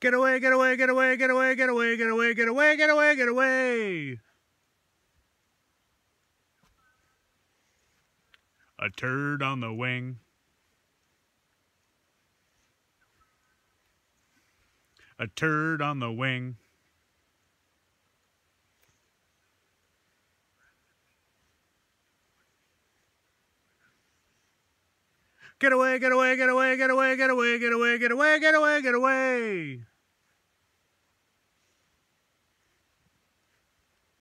Get away, get away, get away, get away, get away, get away, get away, get away, get away. A turd on the wing. A turd on the wing. Get away, get away, get away, get away, get away, get away, get away, get away, get away, get away.